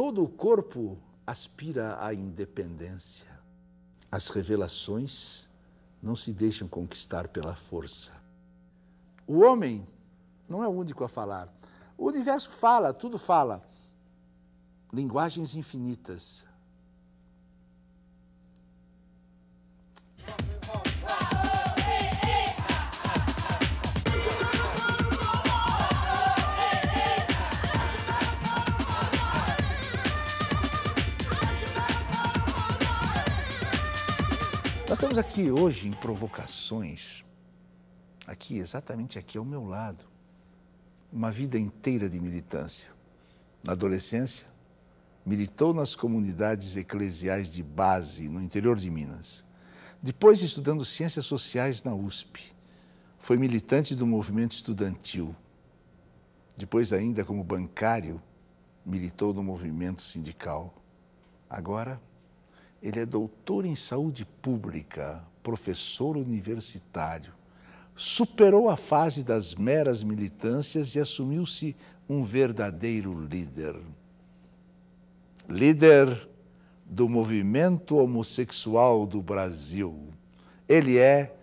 todo o corpo aspira à independência. As revelações não se deixam conquistar pela força. O homem não é o único a falar. O universo fala, tudo fala. Linguagens infinitas, aqui hoje em provocações, aqui, exatamente aqui ao meu lado, uma vida inteira de militância. Na adolescência, militou nas comunidades eclesiais de base no interior de Minas. Depois, estudando ciências sociais na USP, foi militante do movimento estudantil. Depois, ainda como bancário, militou no movimento sindical. Agora, ele é doutor em saúde pública, professor universitário. Superou a fase das meras militâncias e assumiu-se um verdadeiro líder. Líder do movimento homossexual do Brasil. Ele é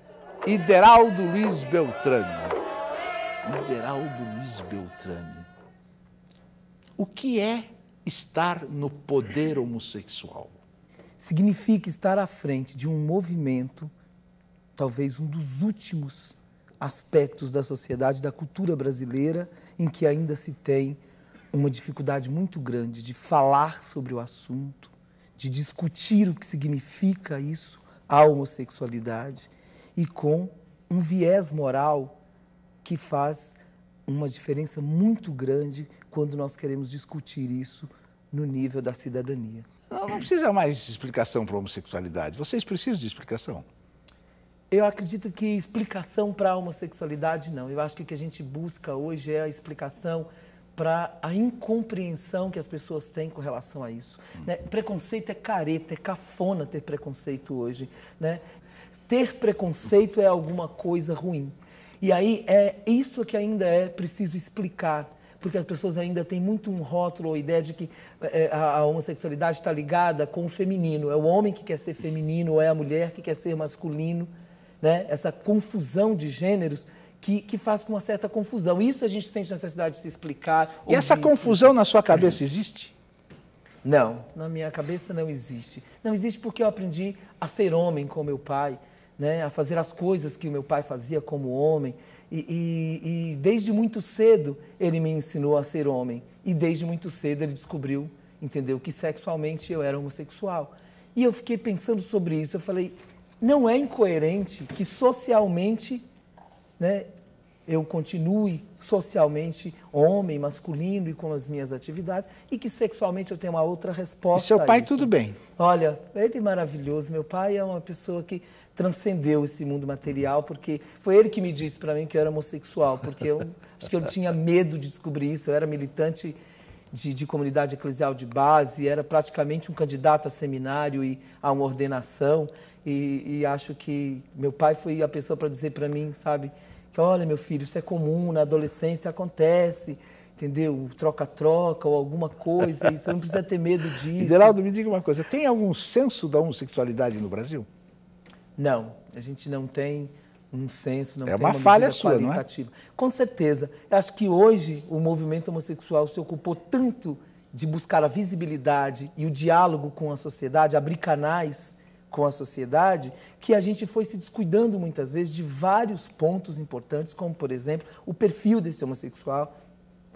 Ideraldo Luiz Beltrame. Ideraldo Luiz Beltrame. O que é estar no poder homossexual? significa estar à frente de um movimento, talvez um dos últimos aspectos da sociedade, da cultura brasileira, em que ainda se tem uma dificuldade muito grande de falar sobre o assunto, de discutir o que significa isso, a homossexualidade, e com um viés moral que faz uma diferença muito grande quando nós queremos discutir isso no nível da cidadania. Não, não precisa mais de explicação para a homossexualidade. Vocês precisam de explicação? Eu acredito que explicação para a homossexualidade não. Eu acho que o que a gente busca hoje é a explicação para a incompreensão que as pessoas têm com relação a isso. Né? Preconceito é careta, é cafona ter preconceito hoje. Né? Ter preconceito é alguma coisa ruim. E aí é isso que ainda é preciso explicar porque as pessoas ainda têm muito um rótulo ou ideia de que eh, eh, a homossexualidade está ligada com o feminino. É o homem que quer ser feminino ou é a mulher que quer ser masculino. Né? Essa confusão de gêneros que, que, faz com uma certa confusão. Isso a gente sente necessidade de se explicar. E essa confusão na sua cabeça existe? Não, na minha cabeça não existe. Não existe porque eu aprendi a ser homem com meu pai né, a fazer as coisas que o meu pai fazia como homem. E, e, e, desde muito cedo ele me ensinou a ser homem. E desde muito cedo ele descobriu, entendeu, que sexualmente eu era homossexual. E eu fiquei pensando sobre isso. Eu falei, não é incoerente que socialmente né, eu continue socialmente homem, masculino e com as minhas atividades, e que sexualmente eu tenha uma outra resposta. E seu pai, tudo bem? Olha, ele é maravilhoso. Meu pai é uma pessoa que transcendeu esse mundo material, porque foi ele que me disse para mim que eu era homossexual, porque eu acho que eu tinha medo de descobrir isso. Eu era militante de, de comunidade eclesial de base, era praticamente um candidato a seminário e a uma ordenação, e, e acho que meu pai foi a pessoa para dizer para mim, sabe? Olha, meu filho, isso é comum, na adolescência acontece, entendeu? Troca-troca ou alguma coisa, você não precisa ter medo disso. Geraldo, me diga uma coisa, tem algum senso da homossexualidade no Brasil? Não, a gente não tem um senso, não é tem uma, uma falha sua, qualitativa. Não é? Com certeza. Eu acho que hoje o movimento homossexual se ocupou tanto de buscar a visibilidade e o diálogo com a sociedade, abrir canais, com a sociedade que a gente foi se descuidando muitas vezes de vários pontos importantes, como, por exemplo, o perfil desse homossexual.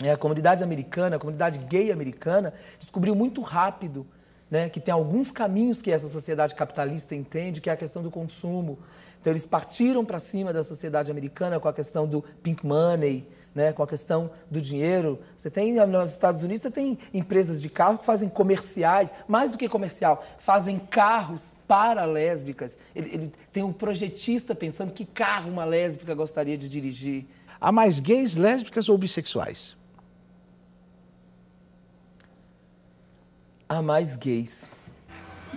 É, a comunidade americana, a comunidade gay americana, descobriu muito rápido né, que tem alguns caminhos que essa sociedade capitalista entende, que é a questão do consumo. Então, eles partiram para cima da sociedade americana com a questão do pink money, né, com a questão do dinheiro. Você tem, ah, nos Estados Unidos, você tem empresas de carro que fazem comerciais, mais do que comercial, fazem carros para lésbicas. Ele, ele tem um projetista pensando que carro uma lésbica gostaria de dirigir. Há mais gays, lésbicas ou bissexuais? Há mais gays.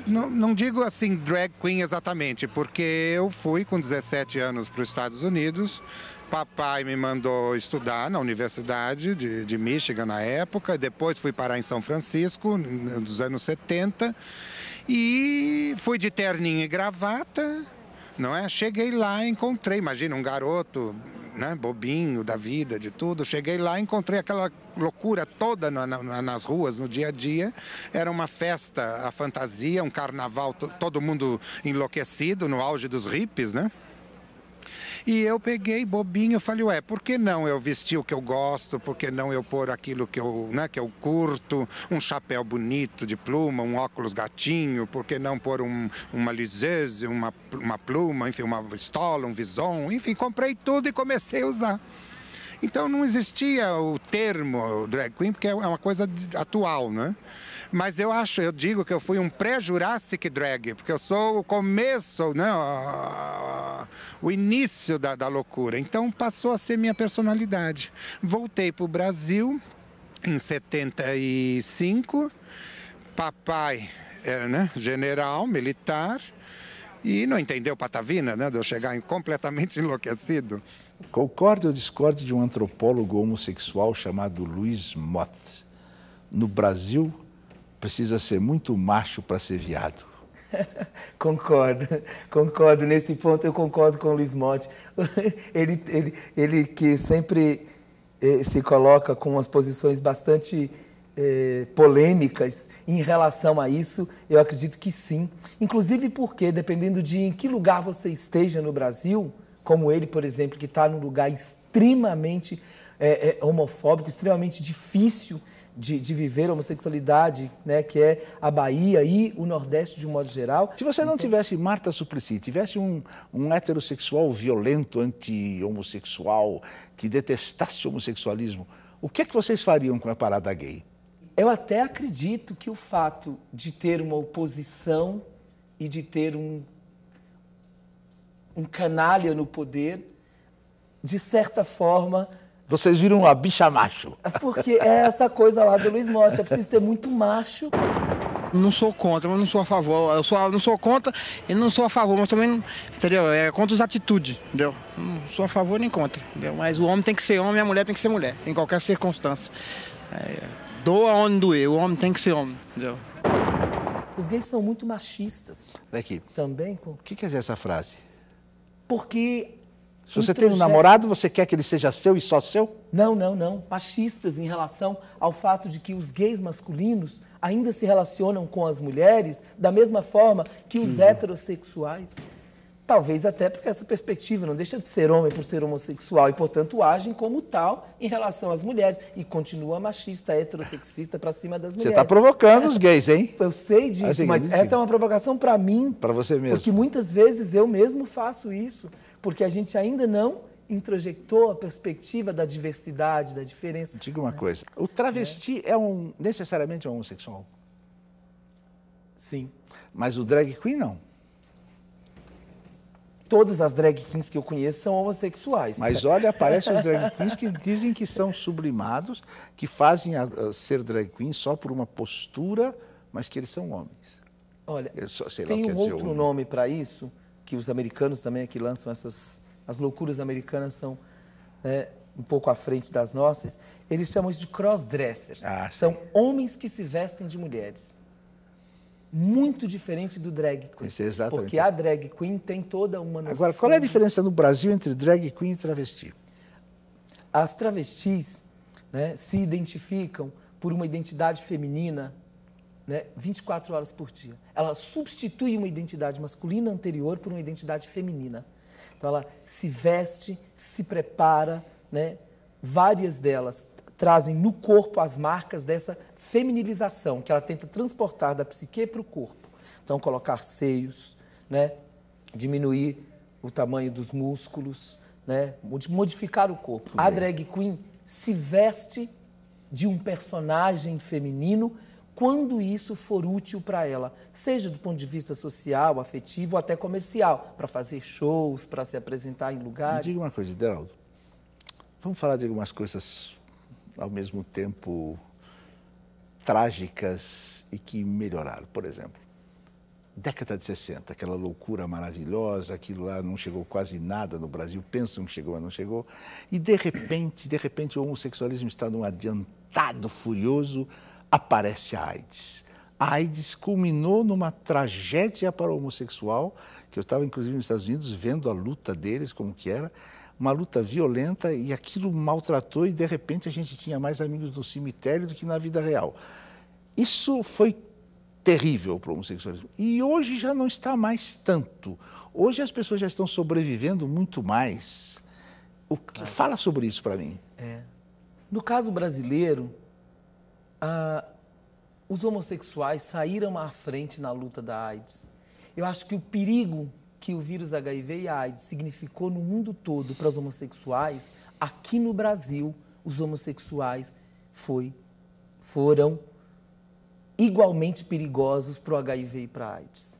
Não, não, digo assim drag queen exatamente, porque eu fui com 17 anos para os Estados Unidos papai me mandou estudar na Universidade de, de Michigan na época, depois fui parar em São Francisco, nos anos 70, e fui de terninho e gravata, não é? Cheguei lá, encontrei, imagina um garoto, né, bobinho da vida, de tudo. Cheguei lá, encontrei aquela loucura toda na, na, nas ruas, no dia a dia. Era uma festa, a fantasia, um carnaval, todo mundo enlouquecido no auge dos hippies, né? E eu peguei bobinho, falei, ué, por que não eu vestir o que eu gosto? Por que não eu pôr aquilo que eu, né, que eu curto? Um chapéu bonito de pluma, um óculos gatinho, por que não pôr um, uma lisese, uma, uma pluma, enfim, uma estola, um vison? Enfim, comprei tudo e comecei a usar. Então não existia o termo drag queen, porque é uma coisa atual, né? Mas eu acho, eu digo que eu fui um pré-Jurassic drag, porque eu sou o começo, né? O início da, da loucura. Então passou a ser minha personalidade. Voltei para o Brasil em 75. Papai era é, né? general, militar, e não entendeu patavina, né? De eu chegar completamente enlouquecido. Concorde ou discorde de um antropólogo homossexual chamado Luiz Mott? No Brasil, precisa ser muito macho para ser viado. concordo, concordo. Nesse ponto eu concordo com o Luiz Mott. Ele, ele, ele que sempre eh, se coloca com umas posições bastante eh, polêmicas em relação a isso, eu acredito que sim. Inclusive porque, dependendo de em que lugar você esteja no Brasil, como ele, por exemplo, que está num lugar extremamente é, é, homofóbico, extremamente difícil de, de, viver a homossexualidade, né, que é a Bahia e o Nordeste de um modo geral. Se você não então, tivesse Marta Suplicy, tivesse um, um heterossexual violento, anti-homossexual, que detestasse o homossexualismo, o que é que vocês fariam com a parada gay? Eu até acredito que o fato de ter uma oposição e de ter um um canalha no poder, de certa forma. Vocês viram a bicha macho. Porque é essa coisa lá do Luiz Mote, é preciso ser muito macho. Não sou contra, mas não sou a favor. Eu sou, não sou contra e não sou a favor, mas também, entendeu? É contra os atitudes, entendeu? Não sou a favor nem contra, entendeu? Mas o homem tem que ser homem e a mulher tem que ser mulher, em qualquer circunstância. É, doa onde doer, o homem tem que ser homem, entendeu? Os gays são muito machistas. Olha aqui. Também? O que quer dizer essa frase? porque. Se você tem um namorado, você quer que ele seja seu e só seu? Não, não, não. Machistas em relação ao fato de que os gays masculinos ainda se relacionam com as mulheres da mesma forma que os uhum. heterossexuais. Talvez até porque essa perspectiva não deixa de ser homem por ser homossexual e, portanto, agem como tal em relação às mulheres e continua machista, heterossexista para cima das tá mulheres. Você está provocando é, os gays, hein? Eu sei disso, assim, mas essa é uma provocação para mim. Para você mesmo. Porque muitas vezes eu mesmo faço isso, porque a gente ainda não introjetou a perspectiva da diversidade, da diferença. Diga uma né? coisa, o travesti é, é um, necessariamente é um homossexual? Sim. Mas o drag queen não? todas as drag queens que eu conheço são homossexuais. Mas olha, aparecem os drag queens que dizem que são sublimados, que fazem a, ah, a ah, ser drag queen só por uma postura, mas que eles são homens. Olha, só, tem um outro homem. nome para isso, que os americanos também é que lançam essas... As loucuras americanas são né, um pouco à frente das nossas. Eles chamam isso de crossdressers. Ah, são homens que se vestem de mulheres muito diferente do drag queen. É, exatamente. Porque a drag queen tem toda uma noção... Agora, qual é a diferença no Brasil entre drag queen e travesti? As travestis né, se identificam por uma identidade feminina né, 24 horas por dia. Ela substitui uma identidade masculina anterior por uma identidade feminina. Então, ela se veste, se prepara, né, várias delas trazem no corpo as marcas dessa feminilização que ela tenta transportar da psique para o corpo. Então, colocar seios, né? diminuir o tamanho dos músculos, né? modificar o corpo. A drag queen se veste de um personagem feminino quando isso for útil para ela, seja do ponto de vista social, afetivo, até comercial, para fazer shows, para se apresentar em lugares. diga uma coisa, Deraldo. Vamos falar de algumas coisas ao mesmo tempo trágicas e que melhoraram. Por exemplo, década de 60, aquela loucura maravilhosa, aquilo lá não chegou quase nada no Brasil, pensam que chegou, mas não chegou. E de repente, de repente, o homossexualismo está num adiantado furioso, aparece a AIDS. A AIDS culminou numa tragédia para o homossexual, que eu estava inclusive nos Estados Unidos vendo a luta deles, como que era, uma luta violenta e aquilo maltratou e de repente a gente tinha mais amigos no cemitério do que na vida real. Isso foi terrível para o homossexualismo. E hoje já não está mais tanto. Hoje as pessoas já estão sobrevivendo muito mais. O que, ah. Fala sobre isso para mim. É. No caso brasileiro, os homossexuais saíram à frente na luta da AIDS. Eu acho que o perigo que o vírus HIV e AIDS significou no mundo todo para os homossexuais, aqui no Brasil, os homossexuais foi, foram igualmente perigosos para o HIV e para a AIDS.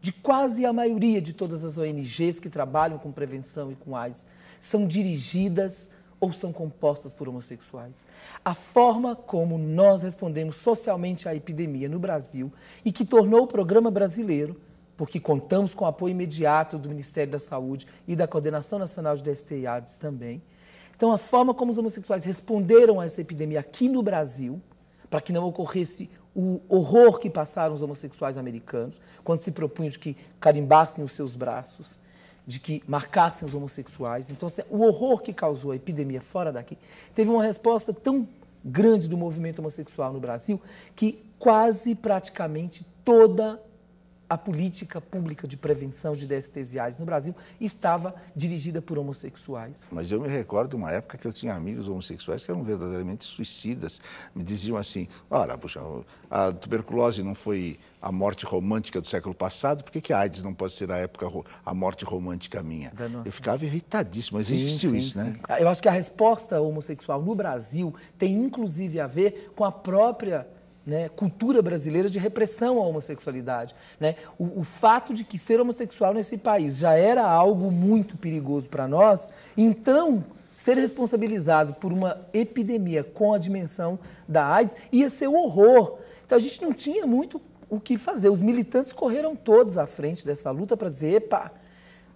De quase a maioria de todas as ONGs que trabalham com prevenção e com AIDS, são dirigidas ou são compostas por homossexuais. A forma como nós respondemos socialmente à epidemia no Brasil e que tornou o programa brasileiro porque contamos com o apoio imediato do Ministério da Saúde e da Coordenação Nacional de DST e AIDS também. Então, a forma como os homossexuais responderam a essa epidemia aqui no Brasil, para que não ocorresse o horror que passaram os homossexuais americanos, quando se propunham de que carimbassem os seus braços, de que marcassem os homossexuais. Então, assim, o horror que causou a epidemia fora daqui teve uma resposta tão grande do movimento homossexual no Brasil que quase praticamente toda a política pública de prevenção de DSTs e AIDS no Brasil estava dirigida por homossexuais. Mas eu me recordo de uma época que eu tinha amigos homossexuais que eram verdadeiramente suicidas. Me diziam assim: olha, puxa, a tuberculose não foi a morte romântica do século passado, por que, que a AIDS não pode ser a época a morte romântica minha? Eu ficava irritadíssimo, mas sim, existiu sim, isso, né? sim. né? Eu acho que a resposta homossexual no Brasil tem inclusive a ver com a própria né, cultura brasileira de repressão à homossexualidade. Né? O, o, fato de que ser homossexual nesse país já era algo muito perigoso para nós, então ser responsabilizado por uma epidemia com a dimensão da AIDS ia ser um horror. Então a gente não tinha muito o que fazer. Os militantes correram todos à frente dessa luta para dizer: epa,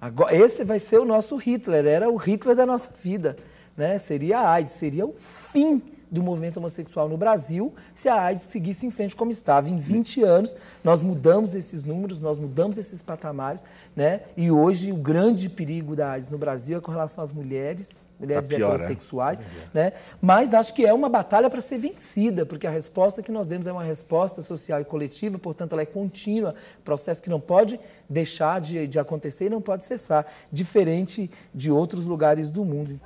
agora, esse vai ser o nosso Hitler, era o Hitler da nossa vida. Né? Seria a AIDS, seria o fim do movimento homossexual no Brasil se a AIDS seguisse em frente como estava. Em 20 anos, nós mudamos esses números, nós mudamos esses patamares, né? E hoje o grande perigo da AIDS no Brasil é com relação às mulheres mulheres tá heterossexuais, né? né? Mas acho que é uma batalha para ser vencida, porque a resposta que nós demos é uma resposta social e coletiva, portanto ela é contínua, processo que não pode deixar de, de acontecer e não pode cessar, diferente de outros lugares do mundo.